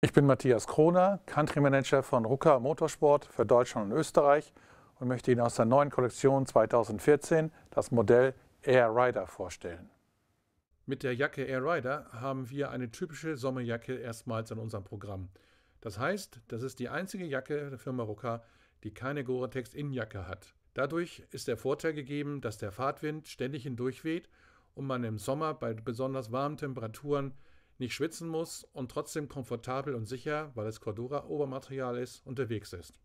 Ich bin Matthias Kroner, Country Manager von Rucker Motorsport für Deutschland und Österreich und möchte Ihnen aus der neuen Kollektion 2014 das Modell Air Rider vorstellen. Mit der Jacke Air Rider haben wir eine typische Sommerjacke erstmals in unserem Programm. Das heißt, das ist die einzige Jacke der Firma Rucker, die keine Gore-Tex Innenjacke hat. Dadurch ist der Vorteil gegeben, dass der Fahrtwind ständig hindurchweht und man im Sommer bei besonders warmen Temperaturen nicht schwitzen muss und trotzdem komfortabel und sicher, weil es Cordura-Obermaterial ist, unterwegs ist.